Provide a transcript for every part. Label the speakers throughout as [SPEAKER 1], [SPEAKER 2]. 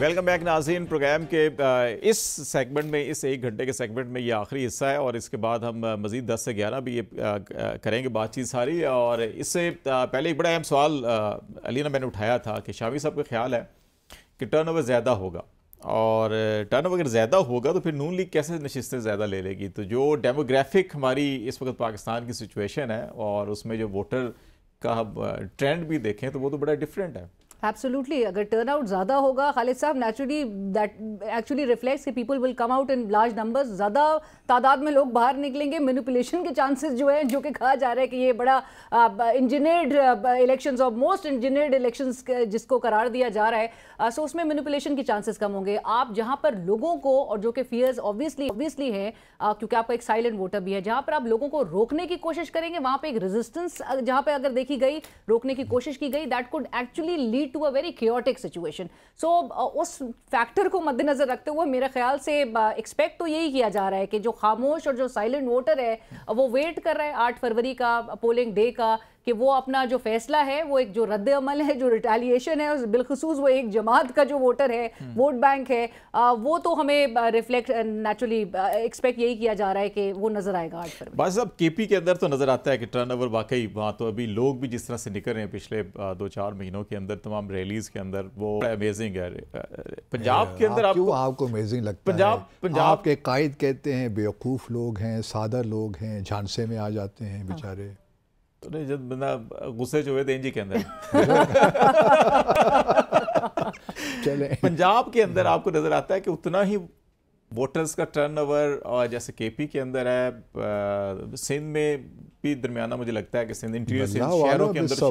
[SPEAKER 1] Welcome back नाजीन programme के इस सेगमेंट में इस एक घंटे के सेगमेंट में ये आखिरी हिस्सा है और इसके बाद हम मज़ीद दस से ग्यारह भी ये करेंगे बातचीत सारी और इससे पहले एक बड़ा अहम सवाल अलीना मैंने उठाया था कि शामी साहब का ख्याल है कि टर्नओवर ज़्यादा होगा और टर्नओवर अगर ज़्यादा होगा तो फिर नून लीग कैसे नशस्तें ज़्यादा ले लेगी तो जो डेमोग्राफिक हमारी इस वक्त पाकिस्तान की सिचुएशन है और उसमें जो वोटर का ट्रेंड भी देखें तो वो तो बड़ा डिफरेंट है
[SPEAKER 2] Absolutely. अगर टर्नआउट ज़्यादा होगा खालिद साहब नेचुरली दैट एक्चुअली रिफ्लेक्ट्स कि people will come out in large numbers ज़्यादा तादाद में लोग बाहर निकलेंगे मैनिपुलेशन के चांसेस जो हैं जो कि कहा जा रहा है कि ये बड़ा इंजीनियर्ड इलेक्शन और मोस्ट इंजीनियर्ड इलेक्शन जिसको करार दिया जा रहा है uh, सो उसमें मैनिपुलेशन के चांसेस कम होंगे आप जहाँ पर लोगों को और जो कि फियर्स ऑब्वियसली ऑब्वियसली हैं uh, क्योंकि आपका एक साइलेंट वोटर भी है जहाँ पर आप लोगों को रोकने की कोशिश करेंगे वहाँ पर एक रेजिस्टेंस जहाँ पर अगर देखी गई रोकने की कोशिश की गई that could actually lead lead to a very chaotic situation so उस फैक्टर को मद्देनजर रखते हुए मेरे ख्याल से एक्सपेक्ट uh, तो यही किया जा रहा है कि जो खामोश और जो साइलेंट वोटर है uh, वो वेट कर रहा है आठ फरवरी का पोलिंग uh, डे का कि वो अपना जो फैसला है वो एक जो रद्द अमल है जो रिटेलिएशन है बिलखसूस वो एक जमात का जो वोटर है वोट हम्म। बैंक है आ, वो तो हमें रिफ्लेक्ट नेचुरली एक्सपेक्ट यही किया जा रहा है कि वो नजर आएगा आज पर
[SPEAKER 1] भाई साहब के के अंदर तो नजर आता है कि टर्न ओवर वाकई वहाँ तो अभी लोग भी जिस तरह से निकल रहे हैं पिछले दो चार महीनों के अंदर तमाम रैलीज के अंदर वो अमेजिंग है पंजाब के अंदर
[SPEAKER 3] आपको अमेजिंग लगता है पंजाब पंजाब के कायद कहते हैं बेवकूफ़ लोग हैं सादा लोग हैं झांसे में आ जाते हैं हाँ। बेचारे
[SPEAKER 1] तो नहीं जब बंदा गुस्से जो हुए थे जी के अंदर चले पंजाब के अंदर आपको नज़र आता है कि उतना ही वोटर्स का टर्नओवर और जैसे केपी के अंदर है सिंध में भी दरमियाना मुझे लगता है कि सिंध इंटीरियर शहरों के अंदर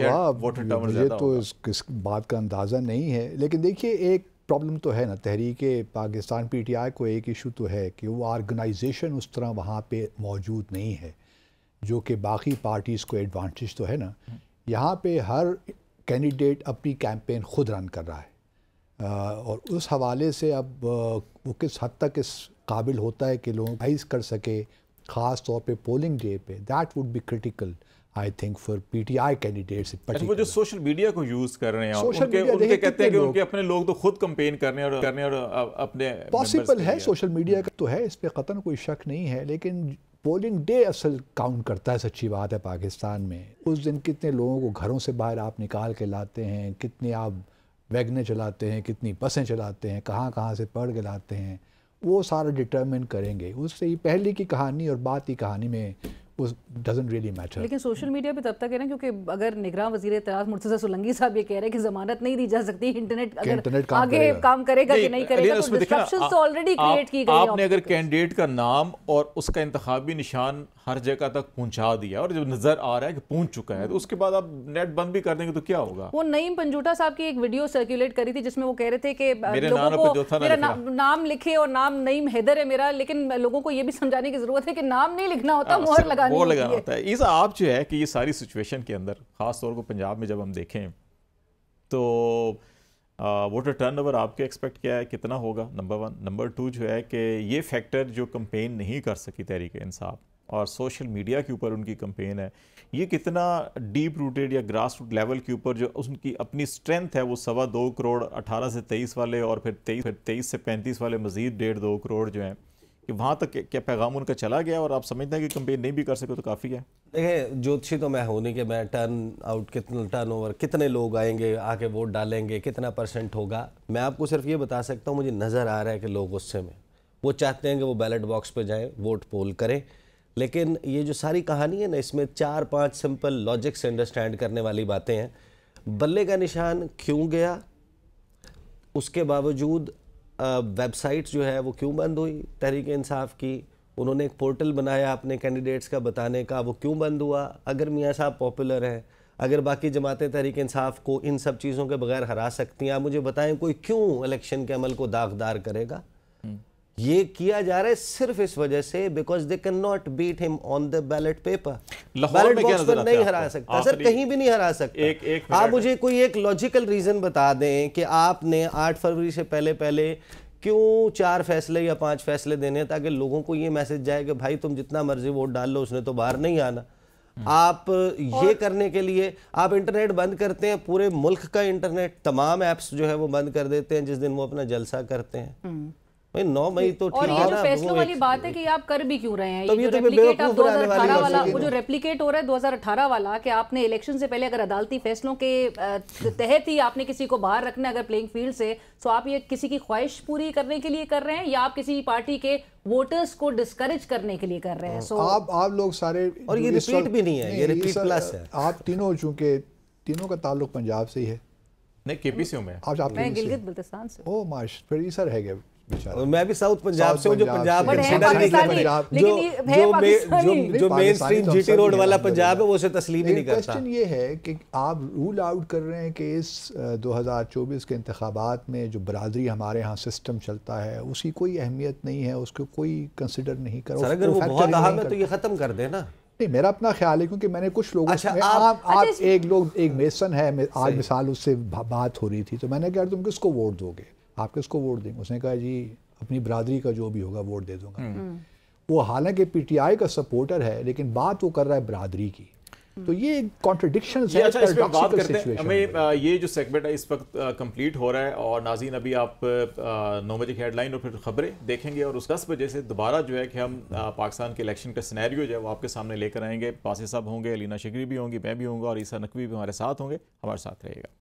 [SPEAKER 1] वोटर टर्नओवर ज़्यादा तो
[SPEAKER 3] इस, बात का अंदाज़ा नहीं है लेकिन देखिए एक प्रॉब्लम तो है ना तहरीक पाकिस्तान पीटीआई को एक इशू तो है कि वो ऑर्गेनाइजेशन उस तरह वहाँ पे मौजूद नहीं है जो कि बाकी पार्टीज़ को एडवांटेज तो है ना यहाँ पे हर कैंडिडेट अपनी कैंपेन खुद रन कर रहा है आ, और उस हवाले से अब वो किस हद तक इस काबिल होता है कि लोग आइज कर सके ख़ास तौर पे पोलिंग डे पे that would be critical I think for PTI candidates वो
[SPEAKER 1] जो सोशल मीडिया को यूज कर रहे हैं सोशल उनके, उनके कहते हैं कि उनके अपने लोग तो खुद कंपेन करने और करने और अपने पॉसिबल है सोशल
[SPEAKER 3] मीडिया हम्म। का तो है इस पर कतन कोई शक नहीं है लेकिन पोलिंग डे असल काउंट करता है सच्ची बात है पाकिस्तान में उस दिन कितने लोगों को घरों से बाहर आप निकाल के लाते हैं कितने आप वैगने चलाते हैं कितनी बसें चलाते हैं कहाँ कहाँ से पढ़ के लाते हैं वो सारा डिटर्मिन करेंगे उससे ही पहले की कहानी और बात की कहानी में लेकिन
[SPEAKER 2] सोशल मीडिया पे तब तक है ना क्योंकि अगर निगरान वजीर इतराज मुर्तजा साहब ये कह रहे हैं कि जमानत नहीं दी जा सकती इंटरनेट अगर इंटरनेट काम आगे करेगा। काम करेगा कि नहीं करेगा तो तो ऑलरेडी क्रिएट की गई आपने अगर
[SPEAKER 1] कैंडिडेट का नाम और उसका इंतखाबी निशान हर जगह तक पहुंचा दिया और जब नजर आ रहा है कि पहुंच चुका है तो उसके बाद आप नेट बंद भी कर देंगे तो क्या होगा वो
[SPEAKER 2] नईम पंजूटा साहब की एक वीडियो सर्कुलेट करी थी जिसमें वो कह रहे थे कि लोगों को नाम लिखे और नाम नईम हैदर है मेरा लेकिन लोगों को ये भी समझाने की जरूरत है कि नाम नहीं लिखना होता हाँ, मोहर लगा लगानी वो लगाना होता है
[SPEAKER 1] ईसा आप जो है कि ये सारी सिचुएशन के अंदर ख़ास तौर पर पंजाब में जब हम देखें तो वोटर टर्न ओवर आपके एक्सपेक्ट क्या है कितना होगा नंबर वन नंबर टू जो है कि ये फैक्टर जो कंपेन नहीं कर सकी तहरीक इंसाफ और सोशल मीडिया के ऊपर उनकी कंपेन है ये कितना डीप रूटेड या ग्रास रूट लेवल के ऊपर जो उनकी अपनी स्ट्रेंथ है वो सवा दो करोड़ अठारह से तेईस वाले और फिर तेईस फिर तेईस से पैंतीस वाले मज़ीद डेढ़ दो करोड़ जो हैं कि वहाँ तक क्या पैगाम उनका चला गया और आप समझते हैं कि कंपेन नहीं भी कर सके तो काफ़ी है
[SPEAKER 4] देखिए ज्योतिषी तो मैं हूँ नहीं कि मैं टर्न आउट कितना टर्न ओवर कितने लोग आएंगे आके वोट डालेंगे कितना परसेंट होगा मैं आपको सिर्फ ये बता सकता हूँ मुझे नज़र आ रहा है कि लोग गुस्से में वो चाहते हैं कि वो बैलेट बॉक्स पर जाएँ वोट पोल करें लेकिन ये जो सारी कहानी है ना इसमें चार पाँच सिंपल लॉजिक से अंडरस्टैंड करने वाली बातें हैं बल्ले का निशान क्यों गया उसके बावजूद वेबसाइट्स जो है वो क्यों बंद हुई तहरीक इंसाफ की उन्होंने एक पोर्टल बनाया अपने कैंडिडेट्स का बताने का वो क्यों बंद हुआ अगर मियाँ साहब पॉपुलर हैं अगर बाकी जमातें तहरीक इंसाफ को इन सब चीज़ों के बगैर हरा सकती हैं आप मुझे बताएं कोई क्यों इलेक्शन के अमल को दागदार करेगा हम्म। ये किया जा रहा है सिर्फ इस वजह से because they can not beat him on the ballot paper reason बता दें कि आपने आठ फरवरी से पहले पहले क्यों चार फैसले या पांच फैसले देने ताकि लोगों को ये मैसेज जाए कि भाई तुम जितना मर्जी वोट डाल लो उसने तो बाहर नहीं आना आप ये करने के लिए आप इंटरनेट बंद करते हैं पूरे मुल्क का इंटरनेट तमाम ऐप्स जो है वो बंद कर देते हैं जिस दिन वो अपना जलसा करते हैं हम्म। भाई नौ मई तो और ये जो फैसलों वाली
[SPEAKER 2] बात है कि आप कर भी क्यों रहे हैं ये तो रेप्लिकेट आप 2018 वाला वो जो रेप्लिकेट हो रहा है 2018 वाला कि आपने इलेक्शन से पहले अगर अदालती फैसलों के तहत ही आपने किसी को बाहर रखना अगर प्लेइंग फील्ड से तो आप ये किसी की ख्वाहिश पूरी करने के लिए कर रहे हैं या आप किसी पार्टी के वोटर्स को डिस्करेज करने के लिए कर रहे हैं सो
[SPEAKER 3] आप आप लोग सारे और ये रिपीट भी नहीं है ये रिपीट प्लस है आप तीनों चूंकि तीनों का ताल्लुक पंजाब से ही है नहीं केपीसी में आप गिलगित बल्तिस्तान से ओ माश फिर सर है और मैं भी साउथ पंजाब से हूँ जो पंजाब जो मेन स्ट्रीम तो जी टी रोड वाला पंजाब है वो उसे तस्लीम ही नहीं करता क्वेश्चन ये है कि आप रूल आउट कर रहे हैं कि इस 2024 के इंतबात में जो बरदरी हमारे यहाँ सिस्टम चलता है उसकी कोई अहमियत नहीं है उसको कोई कंसिडर नहीं करो अगर बहुत अहम है तो
[SPEAKER 4] ये ख़त्म कर देना
[SPEAKER 3] नहीं मेरा अपना ख्याल है क्योंकि मैंने कुछ लोगों अच्छा, आप, आप, आप अच्छा, एक लोग एक मेसन है आज मिसाल उससे बात हो रही थी तो मैंने कहा तुम किसको वोट दोगे आप किसको वोट देंगे उसने कहा जी अपनी बरादरी का जो भी होगा वोट दे दूंगा हम्म। हम्म। वो हालांकि पीटीआई का सपोर्टर है लेकिन बात वो कर रहा है बरादरी की हम्म। तो ये कॉन्ट्रडिक्शन है अच्छा, इस बात करते हैं
[SPEAKER 1] हमें ये जो सेगमेंट है इस वक्त कंप्लीट हो रहा है और नाजीन अभी आप नौ बजे की हेडलाइन और फिर खबरें देखेंगे और उस दस बजे से दोबारा जो है कि हम पाकिस्तान के इलेक्शन का सिनेरियो जो है वो आपके सामने लेकर आएंगे पासी साहब होंगे अलीना शिकरी भी होंगी मैं भी होंगे और ईसा नकवी भी हमारे साथ होंगे हमारे साथ रहेगा